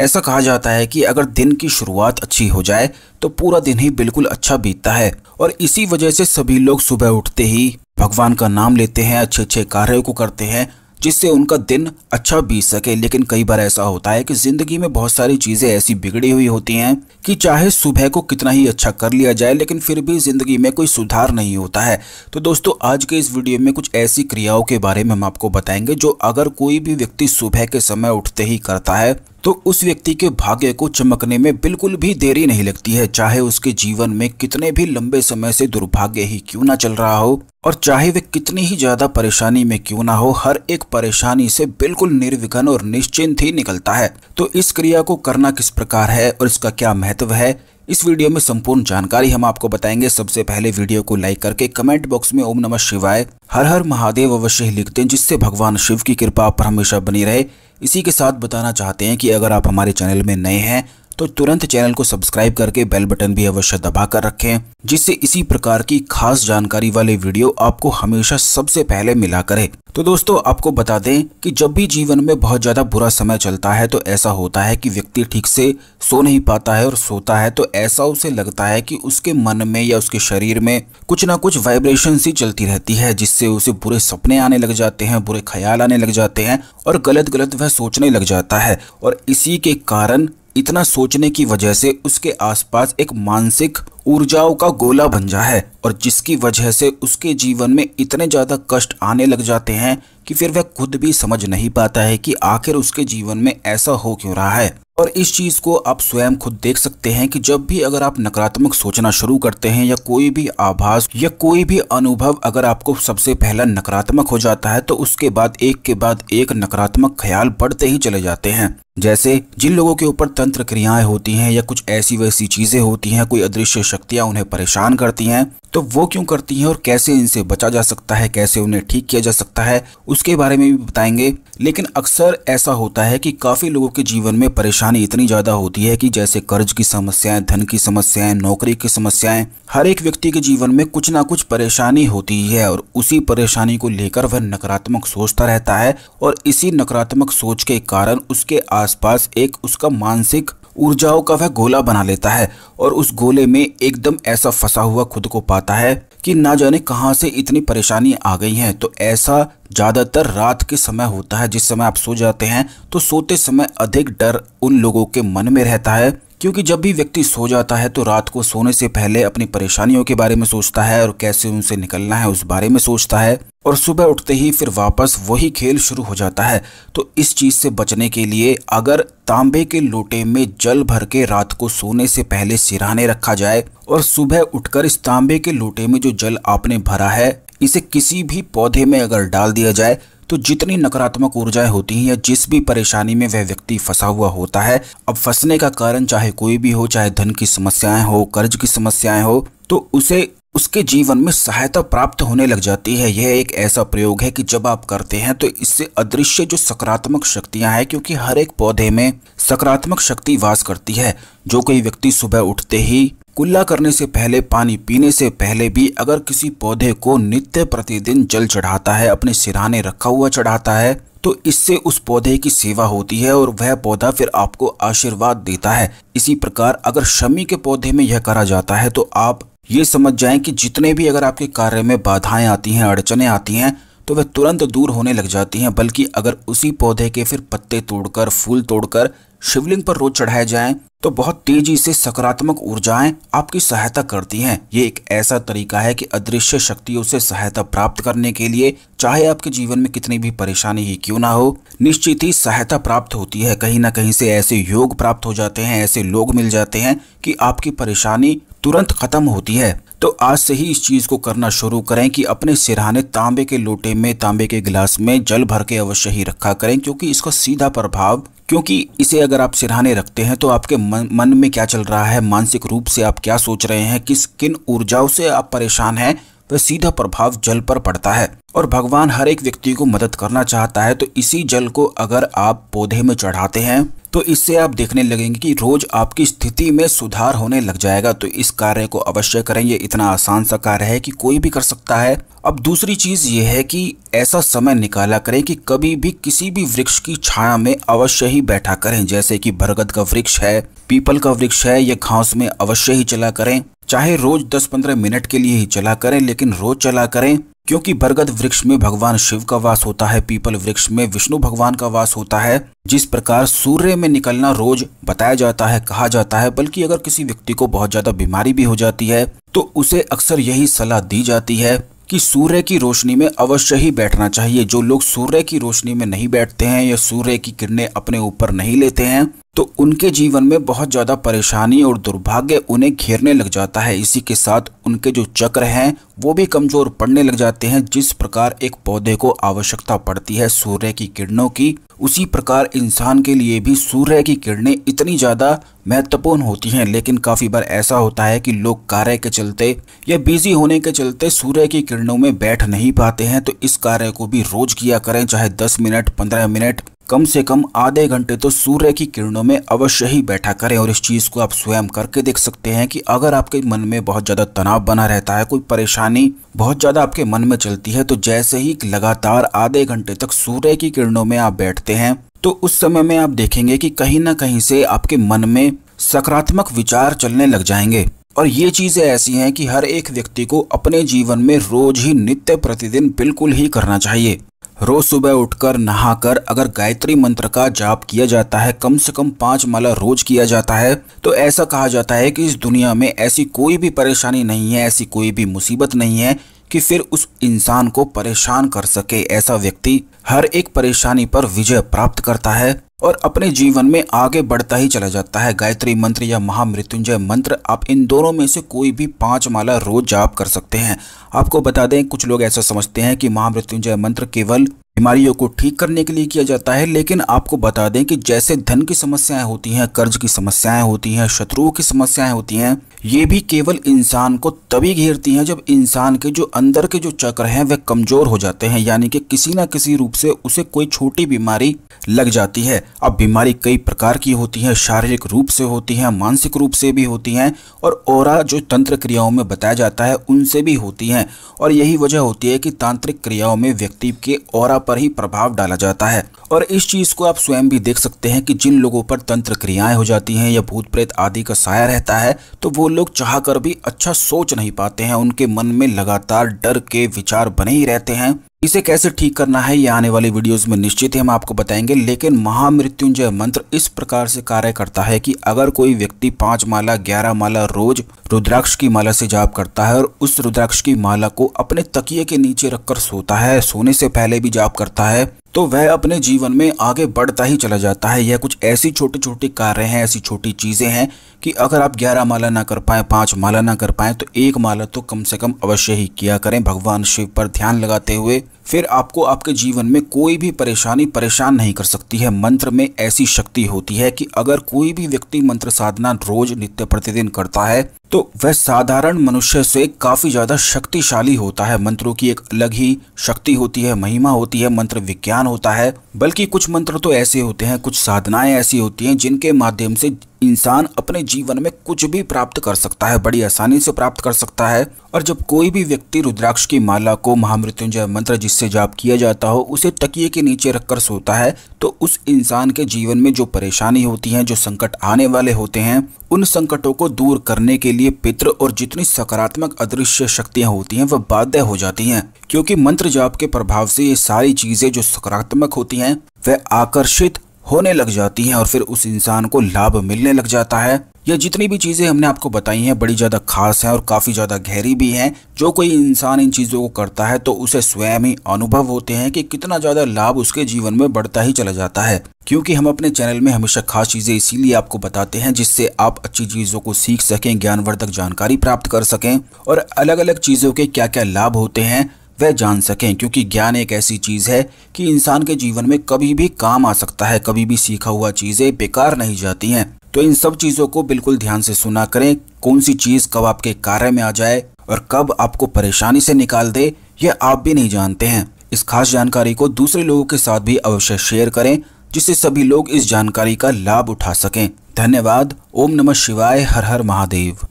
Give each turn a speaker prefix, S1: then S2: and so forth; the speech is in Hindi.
S1: ऐसा कहा जाता है कि अगर दिन की शुरुआत अच्छी हो जाए तो पूरा दिन ही बिल्कुल अच्छा बीतता है और इसी वजह से सभी लोग सुबह उठते ही भगवान का नाम लेते हैं अच्छे अच्छे कार्यों को करते हैं जिससे उनका दिन अच्छा बीत सके लेकिन कई बार ऐसा होता है कि ज़िंदगी में बहुत सारी चीज़ें ऐसी बिगड़ी हुई होती हैं कि चाहे सुबह को कितना ही अच्छा कर लिया जाए लेकिन फिर भी ज़िंदगी में कोई सुधार नहीं होता है तो दोस्तों आज के इस वीडियो में कुछ ऐसी क्रियाओं के बारे में हम आपको बताएंगे जो अगर कोई भी व्यक्ति सुबह के समय उठते ही करता है तो उस व्यक्ति के भाग्य को चमकने में बिल्कुल भी देरी नहीं लगती है चाहे उसके जीवन में कितने भी लंबे समय से दुर्भाग्य ही क्यों ना चल रहा हो और चाहे वे कितनी ही ज्यादा परेशानी में क्यों ना हो हर एक परेशानी से बिल्कुल निर्विघन और निश्चिंत ही निकलता है तो इस क्रिया को करना किस प्रकार है और इसका क्या महत्व है इस वीडियो में संपूर्ण जानकारी हम आपको बताएंगे सबसे पहले वीडियो को लाइक करके कमेंट बॉक्स में ओम नमः शिवाय हर हर महादेव अवश्य लिखते हैं जिससे भगवान शिव की कृपा आप पर हमेशा बनी रहे इसी के साथ बताना चाहते हैं कि अगर आप हमारे चैनल में नए हैं तो तुरंत चैनल को सब्सक्राइब करके बेल बटन भी अवश्य दबा कर रखें जिससे इसी प्रकार की खास जानकारी वाले वीडियो आपको हमेशा सबसे पहले मिला करे तो दोस्तों आपको बता दें कि जब भी जीवन में बहुत ज़्यादा बुरा समय चलता है तो ऐसा होता है कि व्यक्ति ठीक से सो नहीं पाता है और सोता है तो ऐसा उसे लगता है कि उसके मन में या उसके शरीर में कुछ ना कुछ वाइब्रेशन सी चलती रहती है जिससे उसे बुरे सपने आने लग जाते हैं बुरे ख्याल आने लग जाते हैं और गलत गलत वह सोचने लग जाता है और इसी के कारण इतना सोचने की वजह से उसके आसपास एक मानसिक ऊर्जाओं का गोला बन जा है और जिसकी वजह से उसके जीवन में इतने ज़्यादा कष्ट आने लग जाते हैं कि फिर वह खुद भी समझ नहीं पाता है कि आखिर उसके जीवन में ऐसा हो क्यों रहा है और इस चीज़ को आप स्वयं खुद देख सकते हैं कि जब भी अगर आप नकारात्मक सोचना शुरू करते हैं या कोई भी आभास या कोई भी अनुभव अगर आपको सबसे पहला नकारात्मक हो जाता है तो उसके बाद एक के बाद एक नकारात्मक ख्याल बढ़ते ही चले जाते हैं जैसे जिन लोगों के ऊपर तंत्र क्रियाएं होती हैं या कुछ ऐसी वैसी चीज़ें होती हैं कोई अदृश्य शक्तियां उन्हें परेशान करती हैं तो वो क्यों करती हैं और कैसे इनसे बचा जा सकता है कैसे उन्हें ठीक किया जा सकता है उसके बारे में भी बताएंगे लेकिन अक्सर ऐसा होता है कि काफ़ी लोगों के जीवन में परेशानी इतनी ज़्यादा होती है कि जैसे कर्ज की समस्याएं धन की समस्याएं नौकरी की समस्याएं हर एक व्यक्ति के जीवन में कुछ ना कुछ परेशानी होती है और उसी परेशानी को लेकर वह नकारात्मक सोचता रहता है और इसी नकारात्मक सोच के कारण उसके आस आसपास एक उसका मानसिक ऊर्जाओं का वह गोला बना लेता है और उस गोले में एकदम ऐसा फंसा हुआ खुद को पाता है कि ना जाने कहां से इतनी परेशानी आ गई है तो ऐसा ज़्यादातर रात के समय होता है जिस समय आप सो जाते हैं तो सोते समय अधिक डर उन लोगों के मन में रहता है क्योंकि जब भी व्यक्ति सो जाता है तो रात को सोने से पहले अपनी परेशानियों के बारे में सोचता है और कैसे उनसे निकलना है उस बारे में सोचता है और सुबह उठते ही फिर वापस वही खेल शुरू हो जाता है तो इस चीज़ से बचने के लिए अगर तांबे के लोटे में जल भर के रात को सोने से पहले सिराने रखा जाए और सुबह उठकर इस तांबे के लोटे में जो जल आपने भरा है इसे किसी भी पौधे में अगर डाल दिया जाए तो जितनी नकारात्मक ऊर्जाएं होती हैं या जिस भी परेशानी में वह व्यक्ति फंसा हुआ होता है अब फंसने का कारण चाहे कोई भी हो चाहे धन की समस्याएं हो कर्ज की समस्याएं हो तो उसे उसके जीवन में सहायता प्राप्त होने लग जाती है यह एक ऐसा प्रयोग है कि जब आप करते हैं तो इससे अदृश्य जो सकारात्मक शक्तियां हैं क्योंकि हर एक पौधे में सकारात्मक शक्ति वास करती है जो कोई व्यक्ति सुबह उठते ही कुल्ला करने से पहले पानी पीने से पहले भी अगर किसी पौधे को नित्य प्रतिदिन जल चढ़ाता है अपने सिराने रखा हुआ चढ़ाता है तो इससे उस पौधे की सेवा होती है और वह पौधा फिर आपको आशीर्वाद देता है इसी प्रकार अगर शमी के पौधे में यह करा जाता है तो आप ये समझ जाएं कि जितने भी अगर आपके कार्य में बाधाएं आती हैं अड़चने आती हैं तो वह तुरंत दूर होने लग जाती हैं बल्कि अगर उसी पौधे के फिर पत्ते तोड़कर फूल तोड़कर शिवलिंग पर रोज चढ़ाए जाएं तो बहुत तेजी से सकारात्मक ऊर्जाएं आपकी सहायता करती हैं ये एक ऐसा तरीका है कि अदृश्य शक्तियों से सहायता प्राप्त करने के लिए चाहे आपके जीवन में कितनी भी परेशानी ही क्यों ना हो निश्चित ही सहायता प्राप्त होती है कहीं ना कहीं से ऐसे योग प्राप्त हो जाते हैं ऐसे लोग मिल जाते हैं कि आपकी परेशानी तुरंत खत्म होती है तो आज से ही इस चीज़ को करना शुरू करें कि अपने सिरहाने तांबे के लोटे में तांबे के गिलास में जल भर के अवश्य ही रखा करें क्योंकि इसका सीधा प्रभाव क्योंकि इसे अगर आप सिरहाने रखते हैं तो आपके मन मन में क्या चल रहा है मानसिक रूप से आप क्या सोच रहे हैं किस किन ऊर्जाओं से आप परेशान हैं तो सीधा प्रभाव जल पर पड़ता है और भगवान हर एक व्यक्ति को मदद करना चाहता है तो इसी जल को अगर आप पौधे में चढ़ाते हैं तो इससे आप देखने लगेंगे कि रोज आपकी स्थिति में सुधार होने लग जाएगा तो इस कार्य को अवश्य करें ये इतना आसान सा कार्य है कि कोई भी कर सकता है अब दूसरी चीज ये है कि ऐसा समय निकाला करें कि कभी भी किसी भी वृक्ष की छाया में अवश्य ही बैठा करें जैसे कि बरगद का वृक्ष है पीपल का वृक्ष है ये घास में अवश्य ही चला करें चाहे रोज 10-15 मिनट के लिए ही चला करें लेकिन रोज चला करें क्योंकि बरगद वृक्ष में भगवान शिव का वास होता है पीपल वृक्ष में विष्णु भगवान का वास होता है जिस प्रकार सूर्य में निकलना रोज बताया जाता है कहा जाता है बल्कि अगर किसी व्यक्ति को बहुत ज्यादा बीमारी भी हो जाती है तो उसे अक्सर यही सलाह दी जाती है कि सूर्य की रोशनी में अवश्य ही बैठना चाहिए जो लोग सूर्य की रोशनी में नहीं बैठते हैं या सूर्य की किरणें अपने ऊपर नहीं लेते हैं तो उनके जीवन में बहुत ज़्यादा परेशानी और दुर्भाग्य उन्हें घेरने लग जाता है इसी के साथ उनके जो चक्र हैं वो भी कमज़ोर पड़ने लग जाते हैं जिस प्रकार एक पौधे को आवश्यकता पड़ती है सूर्य की किरणों की उसी प्रकार इंसान के लिए भी सूर्य की किरणें इतनी ज़्यादा महत्वपूर्ण होती हैं लेकिन काफ़ी बार ऐसा होता है कि लोग कार्य के चलते या बिजी होने के चलते सूर्य की किरणों में बैठ नहीं पाते हैं तो इस कार्य को भी रोज किया करें चाहे दस मिनट पंद्रह मिनट कम से कम आधे घंटे तो सूर्य की किरणों में अवश्य ही बैठा करें और इस चीज़ को आप स्वयं करके देख सकते हैं कि अगर आपके मन में बहुत ज़्यादा तनाव बना रहता है कोई परेशानी बहुत ज़्यादा आपके मन में चलती है तो जैसे ही लगातार आधे घंटे तक सूर्य की किरणों में आप बैठते हैं तो उस समय में आप देखेंगे कि कहीं ना कहीं से आपके मन में सकारात्मक विचार चलने लग जाएंगे और ये चीज़ें ऐसी हैं कि हर एक व्यक्ति को अपने जीवन में रोज ही नित्य प्रतिदिन बिल्कुल ही करना चाहिए रोज सुबह उठकर नहाकर अगर गायत्री मंत्र का जाप किया जाता है कम से कम पांच माला रोज किया जाता है तो ऐसा कहा जाता है कि इस दुनिया में ऐसी कोई भी परेशानी नहीं है ऐसी कोई भी मुसीबत नहीं है कि फिर उस इंसान को परेशान कर सके ऐसा व्यक्ति हर एक परेशानी पर विजय प्राप्त करता है और अपने जीवन में आगे बढ़ता ही चला जाता है गायत्री मंत्र या महामृत्युंजय मंत्र आप इन दोनों में से कोई भी पांच माला रोज जाप कर सकते हैं आपको बता दें कुछ लोग ऐसा समझते हैं कि महामृत्युंजय मंत्र केवल बीमारियों को ठीक करने के लिए किया जाता है लेकिन आपको बता दें कि जैसे धन की समस्याएं होती हैं कर्ज की समस्याएं होती हैं शत्रुओं की समस्याएं होती हैं ये भी केवल इंसान को तभी घेरती हैं जब इंसान के जो अंदर के जो चक्र हैं वे कमज़ोर हो जाते हैं यानी कि किसी ना किसी रूप से उसे कोई छोटी बीमारी लग जाती है अब बीमारी कई प्रकार की होती है शारीरिक रूप से होती है मानसिक रूप से भी होती हैं और और जो तंत्र क्रियाओं में बताया जाता है उनसे भी होती हैं और यही वजह होती है कि तांत्रिक क्रियाओं में व्यक्ति के और पर ही प्रभाव डाला जाता है और इस चीज़ को आप स्वयं भी देख सकते हैं कि जिन लोगों पर तंत्र क्रियाएं हो जाती हैं या भूत प्रेत आदि का साया रहता है तो वो लोग चाह कर भी अच्छा सोच नहीं पाते हैं उनके मन में लगातार डर के विचार बने ही रहते हैं इसे कैसे ठीक करना है ये आने वाली वीडियोस में निश्चित ही हम आपको बताएंगे लेकिन महामृत्युंजय मंत्र इस प्रकार से कार्य करता है कि अगर कोई व्यक्ति पांच माला ग्यारह माला रोज रुद्राक्ष की माला से जाप करता है और उस रुद्राक्ष की माला को अपने तकिए के नीचे रखकर सोता है सोने से पहले भी जाप करता है तो वह अपने जीवन में आगे बढ़ता ही चला जाता है यह कुछ ऐसी छोटी छोटी कार्य हैं ऐसी छोटी चीज़ें हैं कि अगर आप ग्यारह माला ना कर पाएँ पाँच माला ना कर पाएँ तो एक माला तो कम से कम अवश्य ही किया करें भगवान शिव पर ध्यान लगाते हुए फिर आपको आपके जीवन में कोई भी परेशानी परेशान नहीं कर सकती है मंत्र में ऐसी शक्ति होती है कि अगर कोई भी व्यक्ति मंत्र साधना रोज नित्य प्रतिदिन करता है तो वह साधारण मनुष्य से काफ़ी ज़्यादा शक्तिशाली होता है मंत्रों की एक अलग ही शक्ति होती है महिमा होती है मंत्र विज्ञान होता है बल्कि कुछ मंत्र तो ऐसे होते हैं कुछ साधनाएं ऐसी होती हैं जिनके माध्यम से इंसान अपने जीवन में कुछ भी प्राप्त कर सकता है बड़ी आसानी से प्राप्त कर सकता है और जब कोई भी व्यक्ति रुद्राक्ष की माला को महामृत्युंजय मंत्र जिससे जाप किया जाता हो उसे तकिए के नीचे रखकर सोता है तो उस इंसान के जीवन में जो परेशानी होती है जो संकट आने वाले होते हैं उन संकटों को दूर करने के लिए पित्र और जितनी सकारात्मक अदृश्य शक्तियां होती हैं वह बाध्य हो जाती हैं क्योंकि मंत्र जाप के प्रभाव से ये सारी चीजें जो सकारात्मक होती हैं वह आकर्षित होने लग जाती है और फिर उस इंसान को लाभ मिलने लग जाता है यह जितनी भी चीज़ें हमने आपको बताई हैं बड़ी ज़्यादा खास हैं और काफ़ी ज़्यादा गहरी भी हैं जो कोई इंसान इन चीज़ों को करता है तो उसे स्वयं ही अनुभव होते हैं कि कितना ज़्यादा लाभ उसके जीवन में बढ़ता ही चला जाता है क्योंकि हम अपने चैनल में हमेशा खास चीज़ें इसीलिए आपको बताते हैं जिससे आप अच्छी चीज़ों को सीख सकें ज्ञानवर्धक जानकारी प्राप्त कर सकें और अलग अलग चीज़ों के क्या क्या लाभ होते हैं वह जान सकें क्योंकि ज्ञान एक ऐसी चीज़ है कि इंसान के जीवन में कभी भी काम आ सकता है कभी भी सीखा हुआ चीज़ें बेकार नहीं जाती हैं तो इन सब चीज़ों को बिल्कुल ध्यान से सुना करें कौन सी चीज़ कब आपके कार्य में आ जाए और कब आपको परेशानी से निकाल दे यह आप भी नहीं जानते हैं इस खास जानकारी को दूसरे लोगों के साथ भी अवश्य शेयर करें जिससे सभी लोग इस जानकारी का लाभ उठा सकें धन्यवाद ओम नमः शिवाय हर हर महादेव